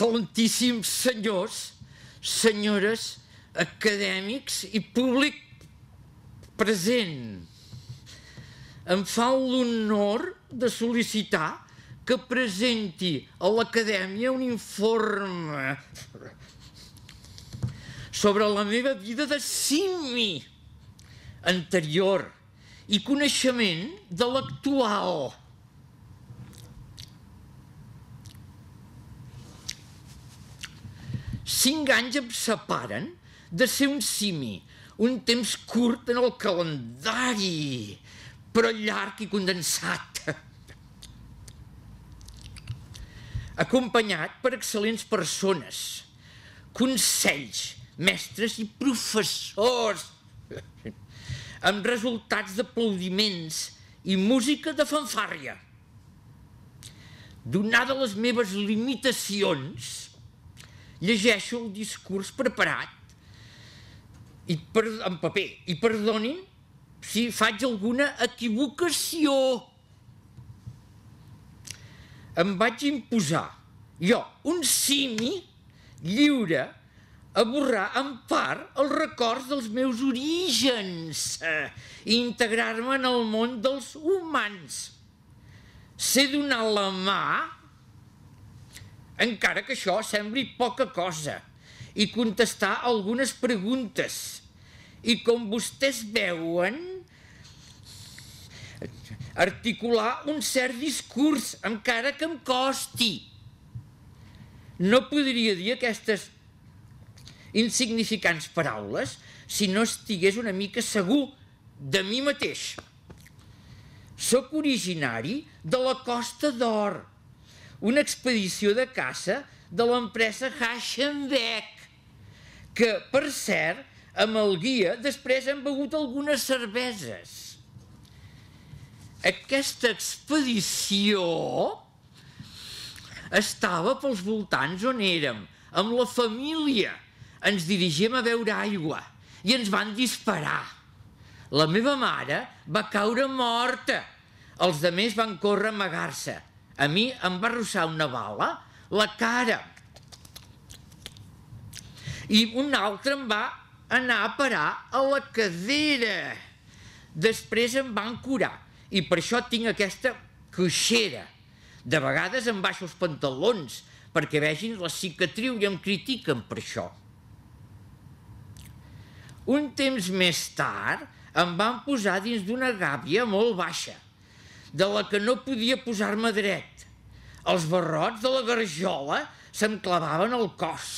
excel·lentíssims senyors, senyores, acadèmics i públic present. Em fa l'honor de sol·licitar que presenti a l'acadèmia un informe sobre la meva vida de simi anterior i coneixement de l'actual. cinc anys em separen de ser un simi, un temps curt en el calendari, però llarg i condensat. Acompanyat per excel·lents persones, consells, mestres i professors, amb resultats d'aplaudiments i música de fanfària. Donada les meves limitacions, llegeixo el discurs preparat i per, en paper i perdonin si faig alguna equivocació. Em vaig imposar jo, un simi lliure, a borrar en part els records dels meus orígens eh, i integrar-me en el món dels humans. Sé donar la mà encara que això sembli poca cosa, i contestar algunes preguntes. I com vostès veuen, articular un cert discurs, encara que em costi. No podria dir aquestes insignificants paraules si no estigués una mica segur de mi mateix. Soc originari de la Costa d'Or, una expedició de caça de l'empresa Hachenbeck, que, per cert, amb el guia després han begut algunes cerveses. Aquesta expedició estava pels voltants on érem, amb la família. Ens dirigíem a veure aigua i ens van disparar. La meva mare va caure morta. Els demés van córrer a amagar-se. A mi em va arrossar una bala la cara. I un altre em va anar a parar a la cadera. Després em van curar. I per això tinc aquesta coixera. De vegades em baixo els pantalons perquè vegin la cicatriu i em critiquen per això. Un temps més tard em van posar dins d'una gàbia molt baixa de la que no podia posar-me dret. Els barrots de la garjola se'm clavaven al cos.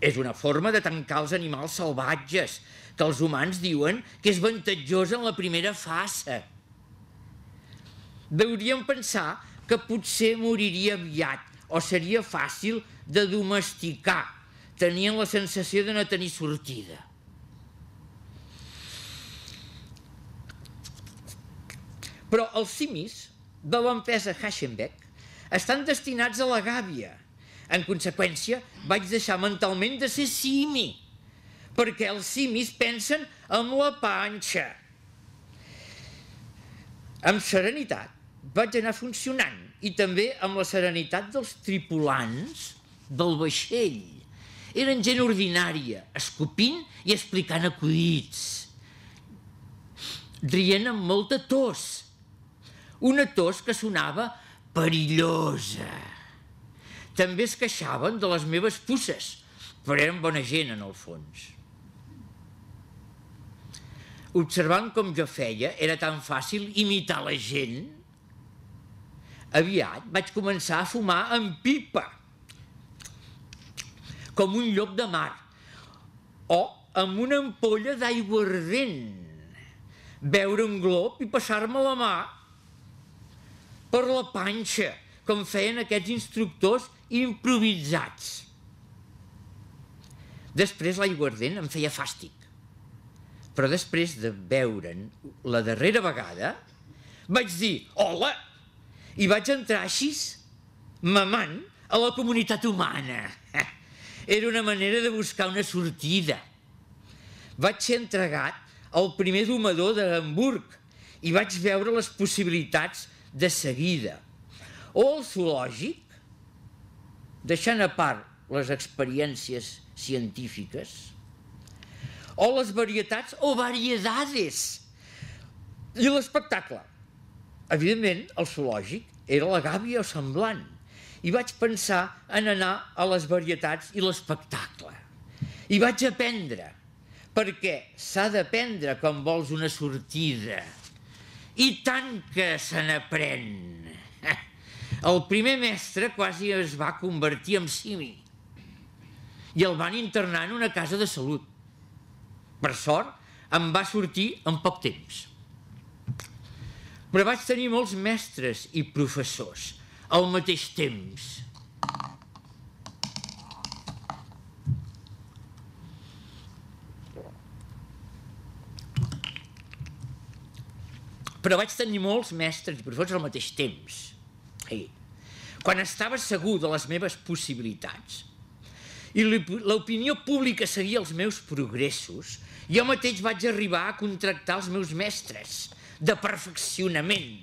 És una forma de tancar els animals salvatges, que els humans diuen que és avantatjosa en la primera fase. Deuríem pensar que potser moriria aviat o seria fàcil de domesticar. Tenien la sensació de no tenir sortida. Però els simis de l'empresa Hachenbeck estan destinats a la gàbia. En conseqüència, vaig deixar mentalment de ser simi, perquè els simis pensen en la panxa. Amb serenitat vaig anar funcionant i també amb la serenitat dels tripulants del vaixell. Eren gent ordinària, escopint i explicant acudits. Rient amb molta tos, una tos que sonava perillosa. També es queixaven de les meves pusses, però eren bona gent en el fons. Observant com jo feia, era tan fàcil imitar la gent. Aviat vaig començar a fumar en pipa, com un llop de mar, o amb una ampolla d'aigua ardent, beure un glob i passar-me la mà per la panxa, com feien aquests instructors improvisats. Després l'aiguardent em feia fàstic, però després de veure'n la darrera vegada, vaig dir hola i vaig entrar així, mamant, a la comunitat humana. Era una manera de buscar una sortida. Vaig ser entregat al primer domador d'Hamburg i vaig veure les possibilitats de seguida. O el zoològic, deixant a part les experiències científiques, o les varietats o variedades. I l'espectacle. Evidentment, el zoològic era la gàbia o semblant. I vaig pensar en anar a les varietats i l'espectacle. I vaig aprendre, perquè s'ha d'aprendre quan vols una sortida. I tant que se n'aprèn. El primer mestre quasi es va convertir en simi i el van internar en una casa de salut. Per sort, em va sortir en poc temps. Però vaig tenir molts mestres i professors al mateix temps. Però vaig tenir molts mestres i professors al mateix temps. Sí. Quan estava segur de les meves possibilitats i l'opinió pública seguia els meus progressos, jo mateix vaig arribar a contractar els meus mestres de perfeccionament.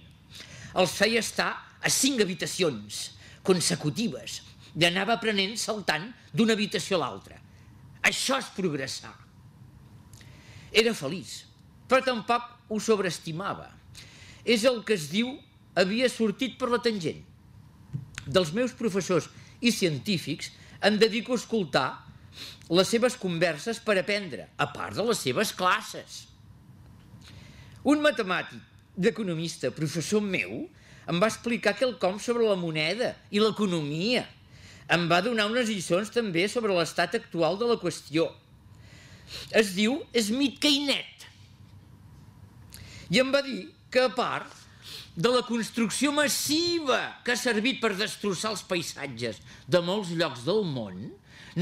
Els feia estar a cinc habitacions consecutives i anava aprenent saltant d'una habitació a l'altra. Això és progressar. Era feliç, però tampoc ho sobreestimava és el que es diu havia sortit per la tangent. Dels meus professors i científics em dedico a escoltar les seves converses per aprendre, a part de les seves classes. Un matemàtic d'economista, professor meu, em va explicar quelcom sobre la moneda i l'economia. Em va donar unes lliçons també sobre l'estat actual de la qüestió. Es diu Smith Keynet. I em va dir que a part de la construcció massiva que ha servit per destrossar els paisatges de molts llocs del món,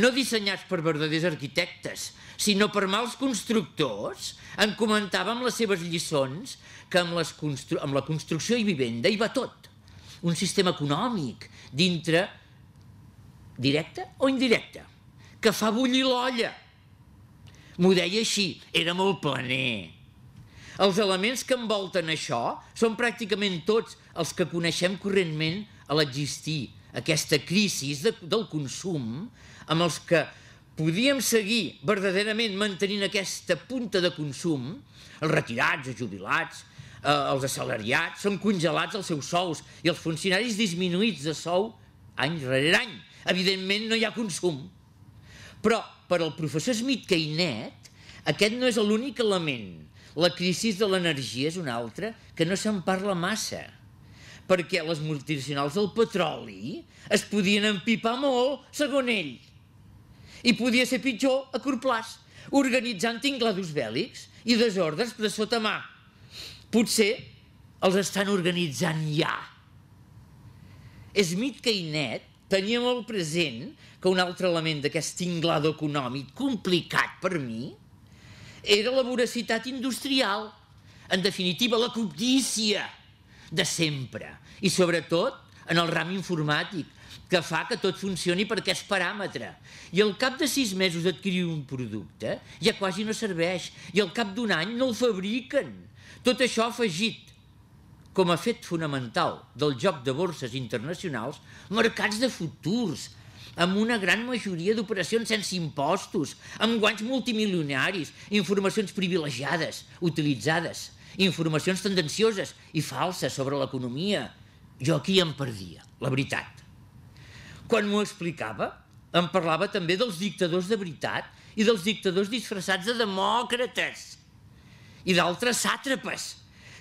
no dissenyats per verdaders arquitectes, sinó per mals constructors, en comentava amb les seves lliçons que amb, les constru amb la construcció i vivenda hi va tot. Un sistema econòmic dintre directe o indirecte, que fa bullir l'olla. M'ho deia així, era molt planer, els elements que envolten això són pràcticament tots els que coneixem correntment a l'existir aquesta crisi de, del consum amb els que podíem seguir verdaderament mantenint aquesta punta de consum, els retirats, els jubilats, eh, els assalariats, són congelats els seus sous i els funcionaris disminuïts de sou any rere any. Evidentment no hi ha consum. Però per al professor Smith Keynet aquest no és l'únic element la crisi de l'energia és una altra que no se'n parla massa perquè les multinacionals del petroli es podien empipar molt, segon ell. I podia ser pitjor a curt plaç, organitzant tinglados bèl·lics i desordres de sota mà. Potser els estan organitzant ja. Smith Keynet tenia molt present que un altre element d'aquest tinglado econòmic complicat per mi era la voracitat industrial, en definitiva la codícia de sempre, i sobretot en el ram informàtic, que fa que tot funcioni per aquest paràmetre. I al cap de sis mesos adquirir un producte ja quasi no serveix, i al cap d'un any no el fabriquen. Tot això afegit com a fet fonamental del joc de borses internacionals, mercats de futurs, amb una gran majoria d'operacions sense impostos, amb guanys multimilionaris, informacions privilegiades, utilitzades, informacions tendencioses i falses sobre l'economia. Jo aquí em perdia, la veritat. Quan m'ho explicava, em parlava també dels dictadors de veritat i dels dictadors disfressats de demòcrates i d'altres sàtrapes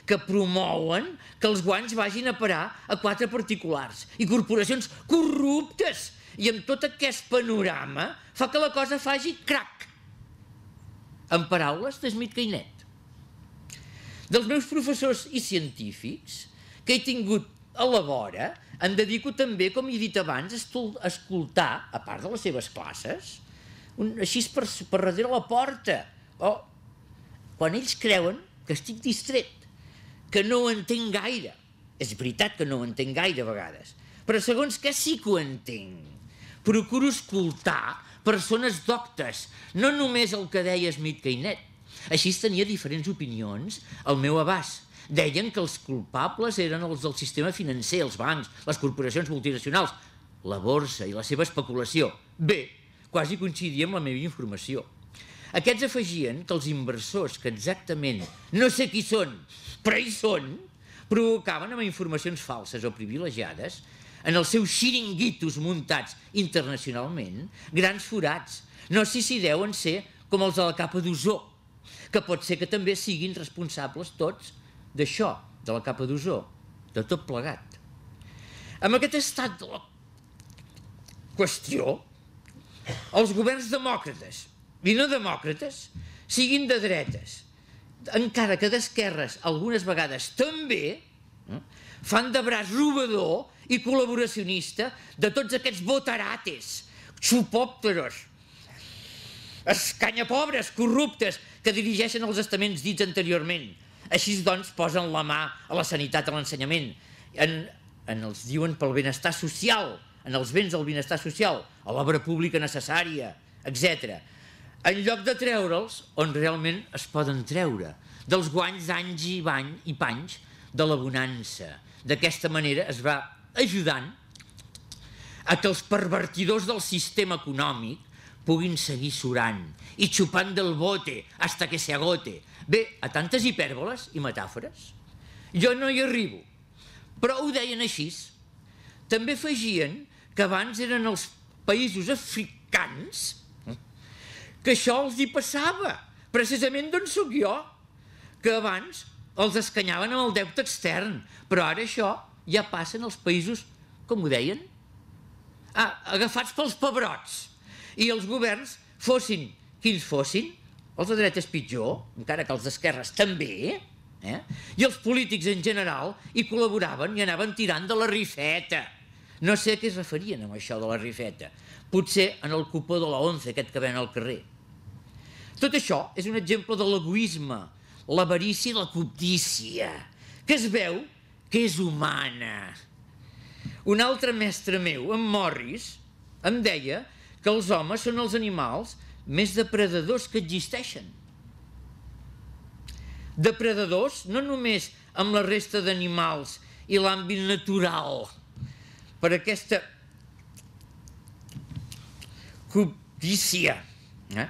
que promouen que els guanys vagin a parar a quatre particulars i corporacions corruptes i amb tot aquest panorama fa que la cosa faci crac. En paraules Smith Cainet. Dels meus professors i científics, que he tingut a la vora, em dedico també, com he dit abans, a escoltar, a part de les seves classes, un, així per, per darrere la porta, o oh, quan ells creuen que estic distret, que no ho entenc gaire. És veritat que no ho entenc gaire a vegades, però segons que sí que ho entenc procuro escoltar persones doctes, no només el que deia Smith Keynet. Així tenia diferents opinions al meu abast. Deien que els culpables eren els del sistema financer, els bancs, les corporacions multinacionals, la borsa i la seva especulació. Bé, quasi coincidia amb la meva informació. Aquests afegien que els inversors, que exactament no sé qui són, però hi són, provocaven amb informacions falses o privilegiades en els seus xiringuitos muntats internacionalment, grans forats. No sé si deuen ser com els de la capa d'ozó, que pot ser que també siguin responsables tots d'això, de la capa d'ozó, de tot plegat. Amb aquest estat de la qüestió, els governs demòcrates i no demòcrates siguin de dretes, encara que d'esquerres algunes vegades també, eh, fan de braç robador i col·laboracionista de tots aquests botarates, xupòpteros, escanyapobres, corruptes, que dirigeixen els estaments dits anteriorment. Així, doncs, posen la mà a la sanitat, a l'ensenyament, en, en els diuen pel benestar social, en els béns del benestar social, a l'obra pública necessària, etc. En lloc de treure'ls on realment es poden treure, dels guanys d'anys i bany i panys de la bonança. D'aquesta manera es va ajudant a que els pervertidors del sistema econòmic puguin seguir surant i xupant del bote hasta que se agote. Bé, a tantes hipèrboles i metàfores, jo no hi arribo, però ho deien així. També afegien que abans eren els països africans que això els hi passava, precisament d'on sóc jo, que abans els escanyaven amb el deute extern, però ara això ja passen els països, com ho deien, ah, agafats pels pebrots. I els governs, fossin quins fossin, els de dreta és pitjor, encara que els d'esquerres també, eh? i els polítics en general hi col·laboraven i anaven tirant de la rifeta. No sé a què es referien amb això de la rifeta. Potser en el cupó de la 11, aquest que ven al carrer. Tot això és un exemple de l'egoisme, l'avarícia i la cobdícia, que es veu que és humana. Un altre mestre meu, en Morris, em deia que els homes són els animals més depredadors que existeixen. Depredadors no només amb la resta d'animals i l'àmbit natural, per aquesta cobdícia eh?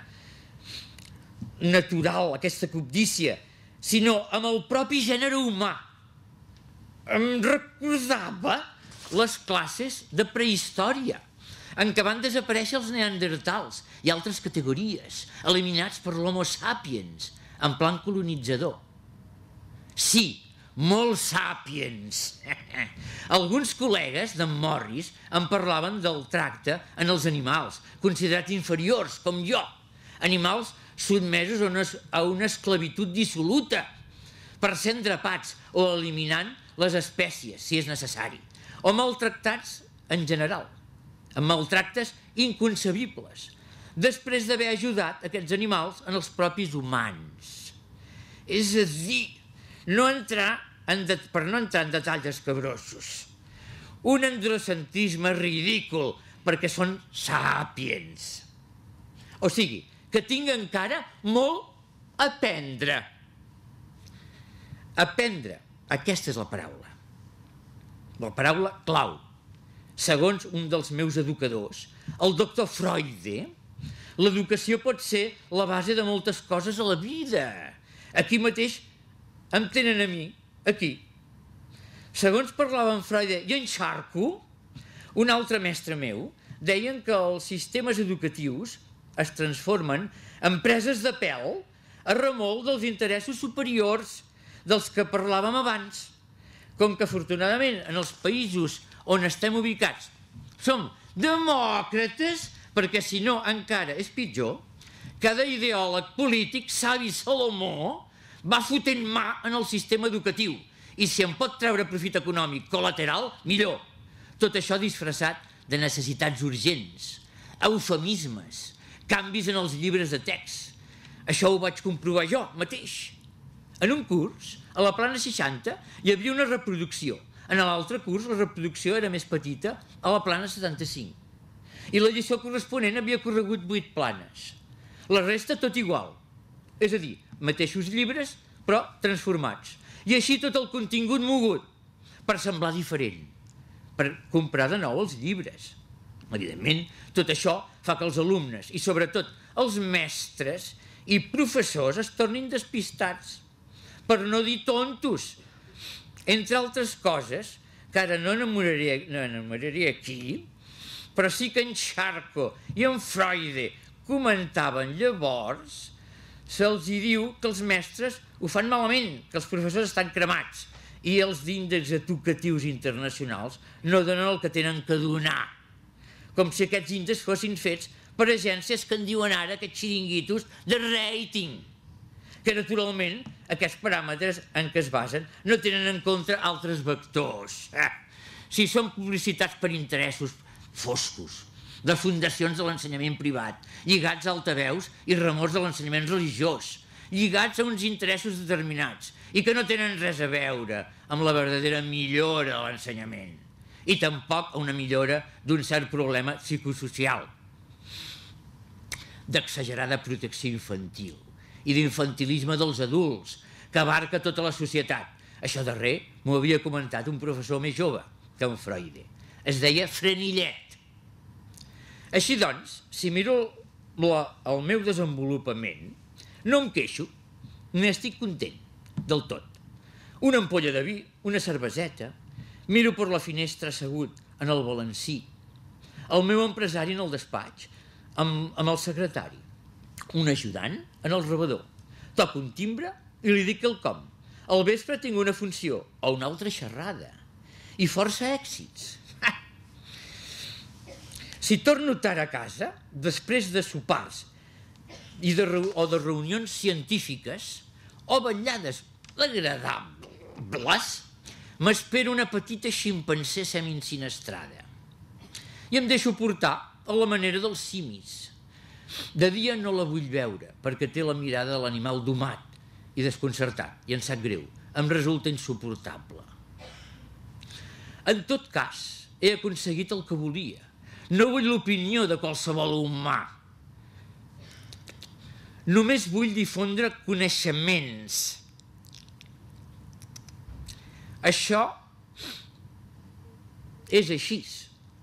natural, aquesta cobdícia, sinó amb el propi gènere humà em recordava les classes de prehistòria, en què van desaparèixer els neandertals i altres categories, eliminats per l'homo sapiens, en plan colonitzador. Sí, molt sapiens. Alguns col·legues d'en Morris em parlaven del tracte en els animals, considerats inferiors, com jo, animals sotmesos a una, a una esclavitud dissoluta, per ser endrapats o eliminant les espècies, si és necessari, o maltractats en general, amb maltractes inconcebibles, després d'haver ajudat aquests animals en els propis humans. És a dir, no entrar en de, per no entrar en detalls escabrosos. Un androcentrisme ridícul, perquè són sàpients. O sigui, que tinc encara molt a aprendre. Aprendre aquesta és la paraula. La paraula clau. Segons un dels meus educadors, el doctor Freud, l'educació pot ser la base de moltes coses a la vida. Aquí mateix em tenen a mi, aquí. Segons parlava en Freud i en Xarco, un altre mestre meu, deien que els sistemes educatius es transformen en preses de pèl a remol dels interessos superiors dels que parlàvem abans, com que afortunadament en els països on estem ubicats som demòcrates, perquè si no encara és pitjor, cada ideòleg polític, savi Salomó, va fotent mà en el sistema educatiu i si en pot treure profit econòmic col·lateral, millor. Tot això disfressat de necessitats urgents, eufemismes, canvis en els llibres de text. Això ho vaig comprovar jo mateix. En un curs, a la plana 60, hi havia una reproducció. En l'altre curs, la reproducció era més petita, a la plana 75. I la lliçó corresponent havia corregut 8 planes. La resta tot igual. És a dir, mateixos llibres, però transformats. I així tot el contingut mogut, per semblar diferent, per comprar de nou els llibres. Evidentment, tot això fa que els alumnes, i sobretot els mestres i professors, es tornin despistats per no dir tontos. Entre altres coses, que ara no enamoraria, no enamoraria aquí, però sí que en Charco i en Freud comentaven llavors, se'ls diu que els mestres ho fan malament, que els professors estan cremats i els d'índexs educatius internacionals no donen el que tenen que donar, com si aquests índexs fossin fets per agències que en diuen ara aquests xiringuitos de rating que naturalment aquests paràmetres en què es basen no tenen en compte altres vectors. Eh, si són publicitats per interessos foscos, de fundacions de l'ensenyament privat, lligats a altaveus i remors de l'ensenyament religiós, lligats a uns interessos determinats i que no tenen res a veure amb la verdadera millora de l'ensenyament i tampoc a una millora d'un cert problema psicosocial d'exagerada protecció infantil i d'infantilisme dels adults, que abarca tota la societat. Això darrer m'ho havia comentat un professor més jove que en Freud. Es deia Frenillet. Així doncs, si miro el meu desenvolupament, no em queixo, n'estic content, del tot. Una ampolla de vi, una cerveseta, miro per la finestra assegut en el balancí, el meu empresari en el despatx, amb, amb el secretari, un ajudant en el rebador. Toco un timbre i li dic el com. Al vespre tinc una funció o una altra xerrada. I força èxits. Si torno tard a casa, després de sopars i de, o de reunions científiques o vetllades agradables, m'espera una petita ximpancé semi-incinestrada I em deixo portar a la manera dels simis de dia no la vull veure, perquè té la mirada de l'animal domat i desconcertat, i en sap greu. Em resulta insuportable. En tot cas, he aconseguit el que volia. No vull l'opinió de qualsevol humà. Només vull difondre coneixements. Això és així.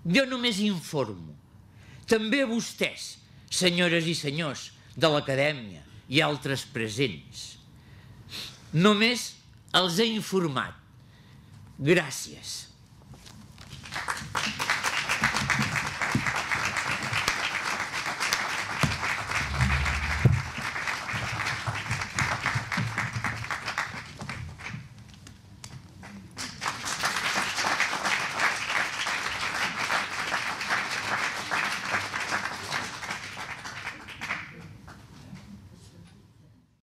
Jo només informo. També a vostès, senyores i senyors de l'acadèmia i altres presents. Només els he informat. Gràcies.